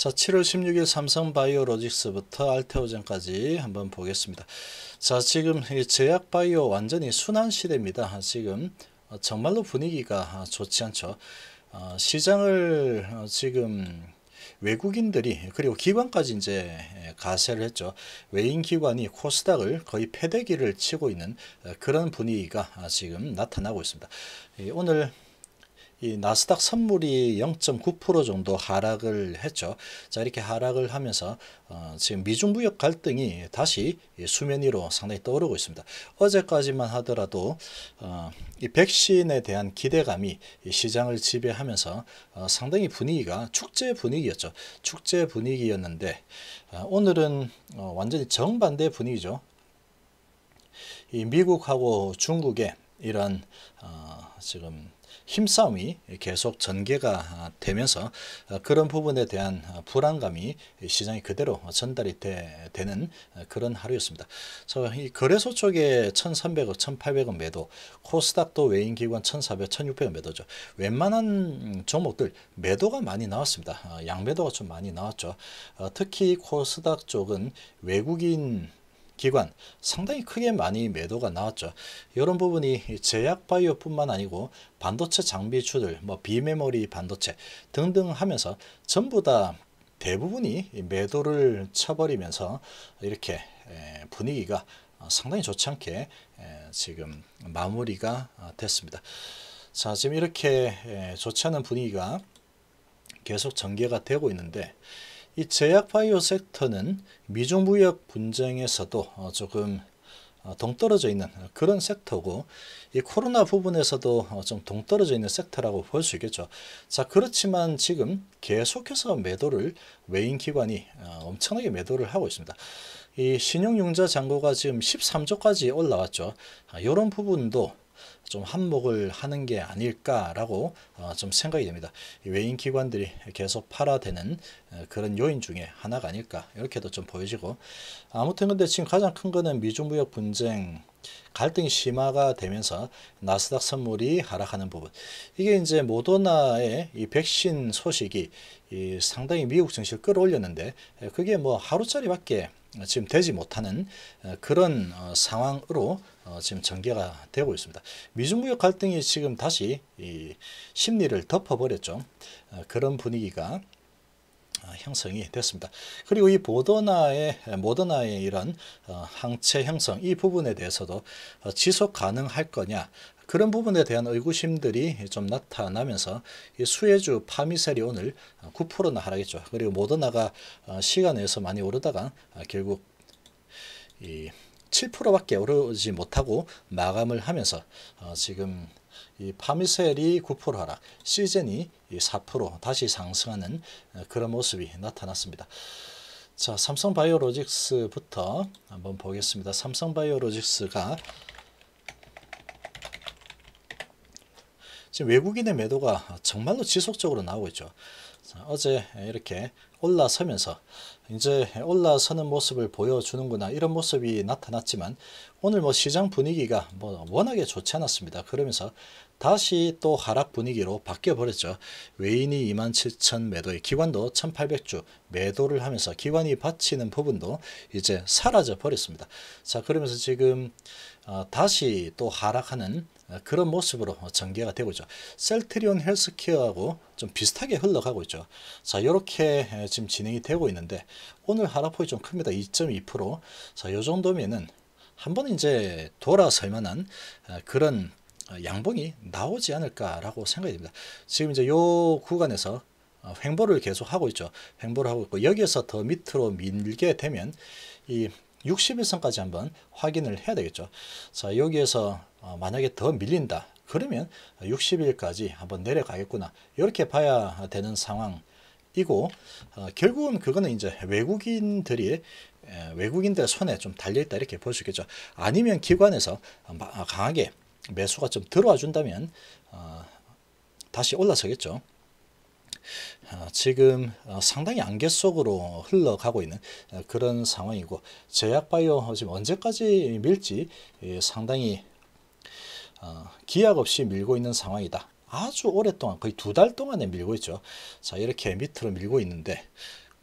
자, 7월 16일 삼성바이오로직스부터 알테오젠까지 한번 보겠습니다. 자, 지금 제약바이오 완전히 순환시대입니다. 지금 어, 정말로 분위기가 좋지 않죠. 어, 시장을 어, 지금 외국인들이 그리고 기관까지 이제 예, 가세를 했죠. 외인 기관이 코스닥을 거의 패대기를 치고 있는 그런 분위기가 지금 나타나고 있습니다. 오늘 이 나스닥 선물이 0.9% 정도 하락을 했죠. 자 이렇게 하락을 하면서 어, 지금 미중무역 갈등이 다시 수면 위로 상당히 떠오르고 있습니다. 어제까지만 하더라도 어, 이 백신에 대한 기대감이 시장을 지배하면서 어, 상당히 분위기가 축제 분위기였죠. 축제 분위기였는데 어, 오늘은 어, 완전히 정반대 분위기죠. 이 미국하고 중국의 이런 어, 지금 힘싸움이 계속 전개가 되면서 그런 부분에 대한 불안감이 시장에 그대로 전달이 되, 는 그런 하루였습니다. 이 거래소 쪽에 1,300원, 1,800원 매도, 코스닥도 외인기관 1,400, 1,600원 매도죠. 웬만한 종목들 매도가 많이 나왔습니다. 양매도가 좀 많이 나왔죠. 어, 특히 코스닥 쪽은 외국인 기관 상당히 크게 많이 매도가 나왔죠. 이런 부분이 제약 바이오뿐만 아니고 반도체 장비추들, 뭐 비메모리 반도체 등등 하면서 전부 다 대부분이 매도를 쳐버리면서 이렇게 분위기가 상당히 좋지 않게 지금 마무리가 아, 됐습니다. 자 지금 이렇게 좋지 않은 분위기가 계속 전개가 되고 있는데 이 제약 바이오 섹터는 미중무역 분쟁에서도 어, 조금 어, 동떨어져 있는 그런 섹터고 이 코로나 부분에서도 어, 좀 동떨어져 있는 섹터라고 볼 수 있겠죠. 자 그렇지만 지금 계속해서 매도를 외인 기관이 엄청나게 매도를 하고 있습니다. 이 신용융자 잔고가 지금 13조까지 올라왔죠. 이런 아, 부분도 좀 한몫을 하는 게 아닐까라고 어, 좀 생각이 됩니다. 외인 기관들이 계속 팔아대는 어, 그런 요인 중에 하나가 아닐까 이렇게도 좀 보여지고 아무튼 근데 지금 가장 큰 거는 미중 무역 분쟁 갈등이 심화가 되면서 나스닥 선물이 하락하는 부분. 이게 이제 모더나의 이 백신 소식이 이 상당히 미국 증시를 끌어올렸는데 그게 뭐 하루짜리밖에 지금 되지 못하는 어, 그런 어, 상황으로 어, 지금 전개가 되고 있습니다. 미중무역 갈등이 지금 다시 이 심리를 덮어버렸죠. 그런 분위기가 아, 형성이 되었습니다 그리고 이 보더나의 모더나의 이런 어, 항체 형성 이 부분에 대해서도 어, 지속 가능할 거냐 그런 부분에 대한 의구심들이 좀 나타나면서 이 수혜주 파미셀이 오늘 9%나 어, 하락했죠. 그리고 모더나가 시간에서 많이 오르다가 아, 결국 이 7%밖에 오르지 못하고 마감을 하면서 지금 이 파미셀이 9% 하락, 시즌이4% 다시 상승하는 어, 그런 모습이 나타났습니다. 자, 삼성바이오로직스부터 한번 보겠습니다. 삼성바이오로직스가 지금 외국인의 매도가 정말로 지속적으로 나오고 있죠. 자, 어제 이렇게 올라서면서 이제 올라서는 모습을 보여주는구나 이런 모습이 나타났지만 오늘 뭐 시장 분위기가 뭐 워낙에 좋지 않았습니다. 그러면서 다시 또 하락 분위기로 바뀌어 버렸죠. 외인이 27,000 매도에 기관도 1,800주 매도를 하면서 기관이 바치는 부분도 이제 사라져 버렸습니다. 자 그러면서 지금 어, 다시 또 하락하는 어, 그런 모습으로 전개가 되고 있죠. 셀트리온 헬스케어하고 좀 비슷하게 흘러가고 있죠. 자, 이렇게 지금 진행이 되고 있는데 오늘 하락폭이 좀 큽니다. 2.2%. 자, 요 정도면은 한번 이제 돌아설 만한 어, 그런 어, 양봉이 나오지 않을까라고 생각이 됩니다. 지금 이제 요 구간에서 어, 횡보를 계속 하고 있죠. 횡보를 하고 있고 여기에서 더 밑으로 밀게 되면 이6 0선까지 한번 확인을 해야 되겠죠. 자 여기에서 어, 만약에 더 밀린다 그러면 60일까지 한번 내려가겠구나 이렇게 봐야 되는 상황이고 결국은 그거는 이제 외국인들이 외국인들 손에 좀 달려있다 이렇게 볼 수 있겠죠. 아니면 기관에서 강하게 매수가 좀 들어와 준다면 어, 다시 올라서겠죠. 어, 지금 어, 상당히 안개 속으로 흘러가고 있는 어, 그런 상황이고 제약바이오 지금 언제까지 밀지 예, 상당히 어, 기약 없이 밀고 있는 상황이다. 아주 오랫동안 거의 두 달 동안에 밀고 있죠. 자 이렇게 밑으로 밀고 있는데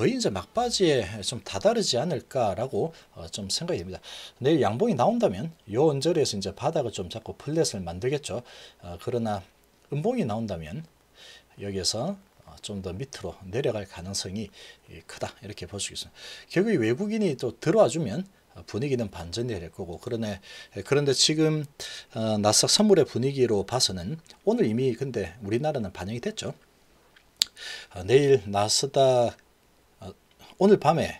거의 이제 막바지에 좀 다다르지 않을까라고 어, 좀 생각이 됩니다. 내일 양봉이 나온다면 요 언저리에서 이제 바닥을 좀 잡고 플랫을 만들겠죠. 어, 그러나 음봉이 나온다면 여기에서 어, 좀더 밑으로 내려갈 가능성이 예, 크다 이렇게 볼 수 있습니다. 결국 외국인이 또 들어와주면 분위기는 반전이 될 거고 그러네 예, 그런데 지금 어, 나 선물의 분위기로 봐서는 오늘 이미 근데 우리나라는 반영이 됐죠. 내일 나스닥 오늘 밤에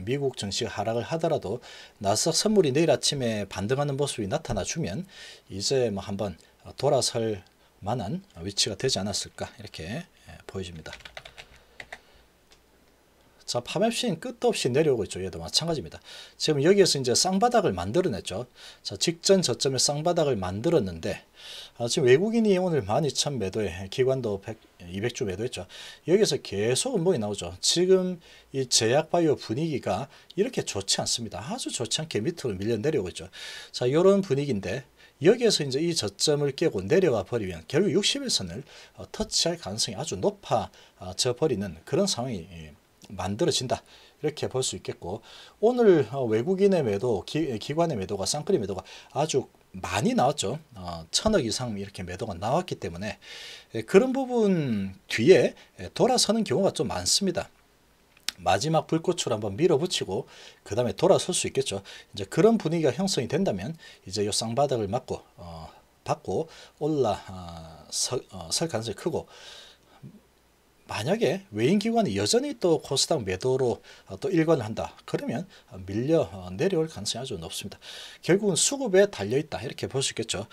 미국 증시가 하락을 하더라도 나스닥 선물이 내일 아침에 반등하는 모습이 나타나주면 이제 뭐 한번 돌아설 만한 위치가 되지 않았을까 이렇게 보여집니다. 자, 파맵신 끝도 없이 내려오고 있죠. 얘도 마찬가지입니다. 지금 여기에서 이제 쌍바닥을 만들어냈죠. 자, 직전 저점에 쌍바닥을 만들었는데 아, 지금 외국인이 오늘 12,000 매도에 기관도 100, 200주 매도했죠. 여기서 계속 음봉이 나오죠. 지금 이 제약바이오 분위기가 이렇게 좋지 않습니다. 아주 좋지 않게 밑으로 밀려 내려오고 있죠. 자, 이런 분위기인데 여기에서 이제 이 저점을 깨고 내려와 버리면 결국 60일선을 어, 터치할 가능성이 아주 높아져 어, 버리는 그런 상황이 예, 만들어진다. 이렇게 볼 수 있겠고 오늘 어, 외국인의 매도, 기, 관의 매도가 쌍끌이 매도가 아주 많이 나왔죠. 어, 천억 이상 이렇게 매도가 나왔기 때문에 그런 부분 뒤에 돌아서는 경우가 좀 많습니다. 마지막 불꽃으로 한번 밀어붙이고 그 다음에 돌아설 수 있겠죠. 이제 그런 분위기가 형성이 된다면 이제 요 쌍바닥을 맞고 어, 받고 올라설 아, 어, 가능성이 크고 만약에 외인기관이 여전히 또 코스닥 매도로 어, 또 일관한다. 을 그러면 어, 밀려 어, 내려올 가능성이 아주 높습니다. 결국은 수급에 달려있다. 이렇게 볼 수 있겠죠.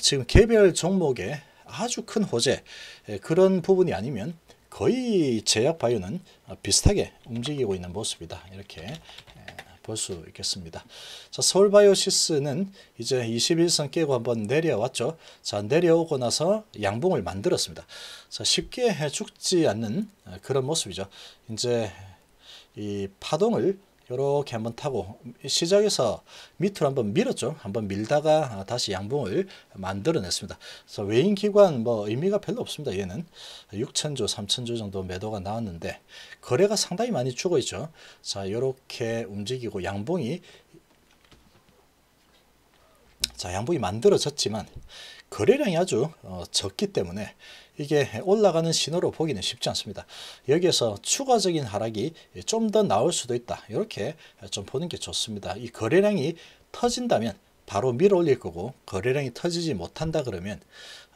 지금 개별 종목에 아주 큰 호재 그런 부분이 아니면 거의 제약 바이오는 비슷하게 움직이고 있는 모습이다. 이렇게 볼수 있겠습니다. 자, 서울바이오시스는 이제 21선 깨고 한번 내려왔죠. 자, 내려오고 나서 양봉을 만들었습니다. 자, 쉽게 죽지 않는 그런 모습이죠. 이제 이 파동을 이렇게 한번 타고 시작해서 밑으로 한번 밀었죠. 한번 밀다가 다시 양봉을 만들어냈습니다. 그래서 외인 기관 뭐 의미가 별로 없습니다. 얘는 6천조, 3천조 정도 매도가 나왔는데 거래가 상당히 많이 죽어 있죠. 자, 이렇게 움직이고 양봉이 자, 양봉이 만들어졌지만 거래량이 아주 어, 적기 때문에 이게 올라가는 신호로 보기는 쉽지 않습니다. 여기에서 추가적인 하락이 좀 더 나올 수도 있다. 이렇게 좀 보는 게 좋습니다. 이 거래량이 터진다면 바로 밀어 올릴 거고 거래량이 터지지 못한다 그러면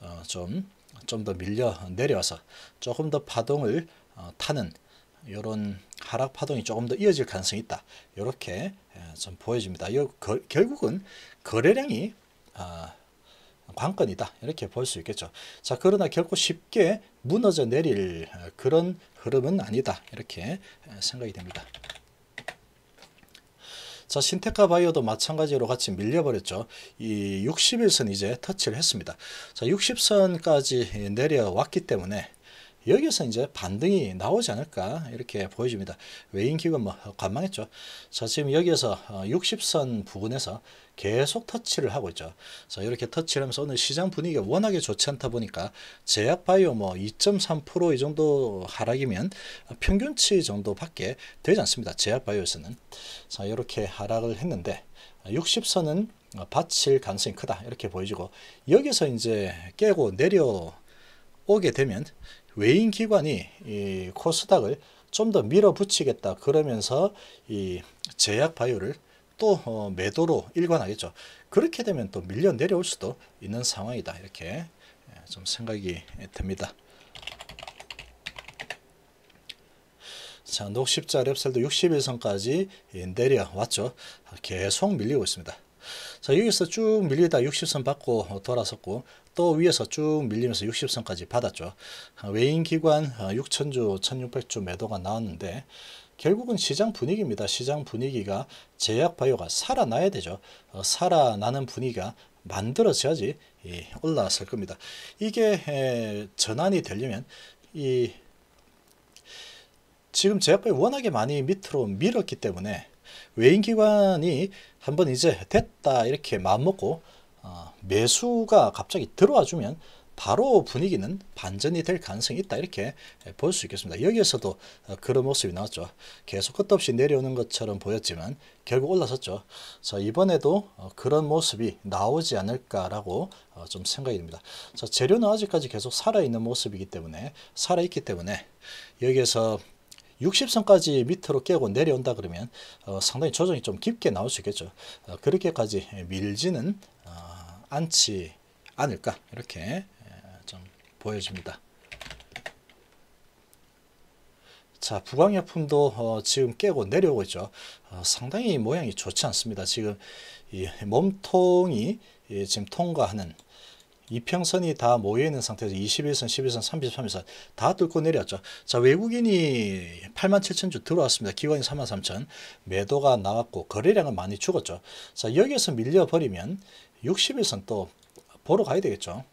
어, 좀좀 더 밀려 내려와서 조금 더 파동을 어, 타는 이런 하락 파동이 조금 더 이어질 가능성이 있다. 이렇게 예, 좀 보여집니다. 요, 거, 결국은 거래량이 어, 관건이다 이렇게 볼 수 있겠죠. 자 그러나 결코 쉽게 무너져 내릴 어, 그런 흐름은 아니다 이렇게 어, 생각이 됩니다. 자 신테카 바이오도 마찬가지로 같이 밀려버렸죠. 이 60일선 이제 터치를 했습니다. 자 60선까지 내려왔기 때문에 여기서 이제 반등이 나오지 않을까 이렇게 보여집니다. 외인 기금 뭐 관망했죠. 자 지금 여기에서 60선 어, 부근에서 계속 터치를 하고 있죠. 자 이렇게 터치를 하면서 오늘 시장 분위기가 워낙에 좋지 않다 보니까 제약바이오 뭐 2.3%이 정도 하락이면 평균치 정도밖에 되지 않습니다. 제약바이오에서는 자 이렇게 하락을 했는데 60선은 받칠 가능성이 크다 이렇게 보여지고 여기서 이제 깨고 내려 오게 되면 외인 기관이 이 코스닥을 좀 더 밀어붙이겠다 그러면서 이 제약 바이오를 또어 매도로 일관하겠죠. 그렇게 되면 또 밀려 내려올 수도 있는 상황이다. 이렇게 예, 좀 생각이 듭니다. 자, 녹십자 랩셀도 61선까지 내려왔죠. 계속 밀리고 있습니다. 자 여기서 쭉 밀리다 60선 받고 돌아섰고 또 위에서 쭉 밀리면서 60선까지 받았죠. 아, 외인 기관 6천주 아, 1600주 매도가 나왔는데 결국은 시장 분위기입니다. 시장 분위기가 제약바이오가 살아나야 되죠. 어, 살아나는 분위기가 만들어져야지 올라왔 겁니다. 이게 전환이 되려면 이 지금 제약바이오 워낙에 많이 밑으로 밀었기 때문에 외인기관이 한번 이제 됐다 이렇게 마음먹고 어, 매수가 갑자기 들어와주면 바로 분위기는 반전이 될 가능성이 있다 이렇게 볼 수 있겠습니다. 여기에서도 어, 그런 모습이 나왔죠. 계속 끝없이 내려오는 것처럼 보였지만 결국 올라섰죠. 자 이번에도 어, 그런 모습이 나오지 않을까라고 어, 좀 생각이 듭니다. 자 재료는 아직까지 계속 살아있는 모습이기 때문에 살아있기 때문에 여기에서 60선까지 밑으로 깨고 내려온다 그러면 어, 상당히 조정이 좀 깊게 나올 수 있겠죠. 어, 그렇게까지 밀지는 어, 않지 않을까 이렇게 좀 보여집니다. 자 부강약품도 어, 지금 깨고 내려오고 있죠. 어, 상당히 모양이 좋지 않습니다. 지금 이 몸통이 이 지금 통과하는 이평선이 다 모여있는 상태에서 21선, 12선, 33선 다 뚫고 내렸죠. 자 외국인이 8만 7천 주 들어왔습니다. 기관이 3만 3천 매도가 나왔고 거래량은 많이 죽었죠. 자 여기에서 밀려버리면 6 1선또 보러 가야 되겠죠.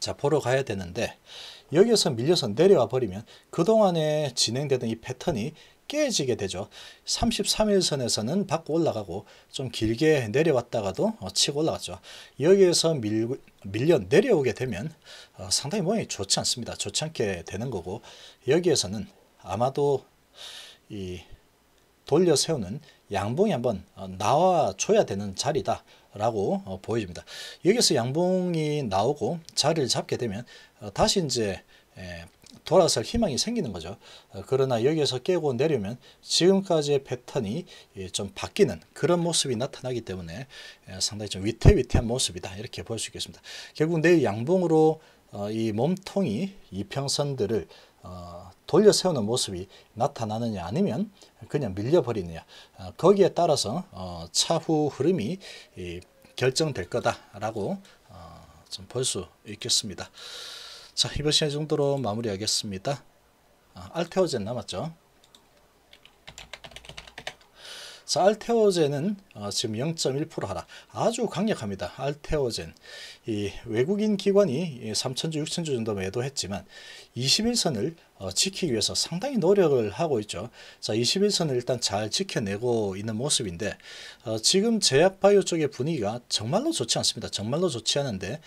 자 보러 가야 되는데 여기에서 밀려서 내려와 버리면 그동안에 진행되던 이 패턴이 깨지게 되죠. 33일선에서는 밖고 올라가고 좀 길게 내려왔다가도 어, 치고 올라갔죠. 여기에서 밀, 밀려 내려오게 되면 어, 상당히 모양이 좋지 않습니다. 좋지 않게 되는 거고 여기에서는 아마도 이 돌려 세우는 양봉이 한번 어, 나와줘야 되는 자리다 라고 보여집니다. 여기서 양봉이 나오고 자리를 잡게 되면 다시 이제 돌아설 희망이 생기는 거죠. 어, 그러나 여기에서 깨고 내려면 지금까지의 패턴이 예, 좀 바뀌는 그런 모습이 나타나기 때문에 예, 상당히 좀 위태위태한 모습이다. 이렇게 볼 수 있겠습니다. 결국 내일 양봉으로 어, 이 몸통이 이평선들을 어, 돌려 세우는 모습이 나타나느냐 아니면 그냥 밀려버리느냐 거기에 따라서 차후 흐름이 결정될 거다라고 좀 볼 수 있겠습니다. 자 이번 시간 정도로 마무리하겠습니다. 아, 알테오젠 남았죠. 자, 알테오젠은 어, 지금 0.1% 하락 아주 강력합니다. 알테오젠 이 외국인 기관이 3천주 6천주 정도 매도했지만 21선을 어, 지키기 위해서 상당히 노력을 하고 있죠. 자 21선을 일단 잘 지켜내고 있는 모습인데 어, 지금 제약바이오 쪽의 분위기가 정말로 좋지 않습니다. 정말로 좋지 않은데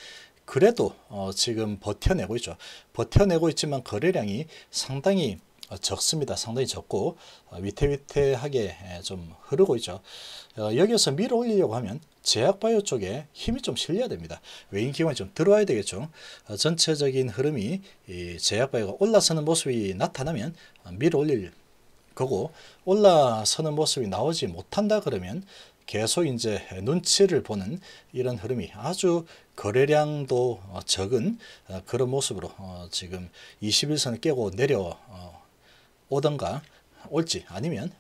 그래도 어 지금 버텨내고 있죠. 버텨내고 있지만 거래량이 상당히 어, 적습니다. 상당히 적고 어, 위태위태하게 좀 흐르고 있죠. 어, 여기에서 밀어 올리려고 하면 제약바이오 쪽에 힘이 좀 실려야 됩니다. 외인 기관이 좀 들어와야 되겠죠. 전체적인 흐름이 제약바이오가 올라서는 모습이 나타나면 밀어 올릴 거고 올라서는 모습이 나오지 못한다 그러면 계속 이제 눈치를 보는 이런 흐름이 아주 거래량도 어, 적은 어, 그런 모습으로 어, 지금 21선을 깨고 내려오던가 올지 아니면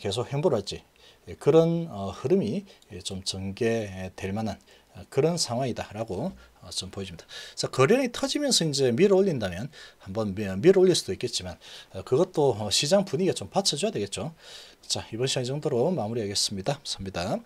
계속 행보를 할지 예, 그런 흐름이 좀 전개될 만한 아, 그런 상황이다라고 어, 좀 보여집니다. 그래서 거래량이 터지면서 이제 밀어 올린다면 한번 밀어 올릴 수도 있겠지만 어, 그것도 어, 시장 분위기가 좀 받쳐줘야 되겠죠. 자 이번 시간 이 정도로 마무리하겠습니다. 감사합니다.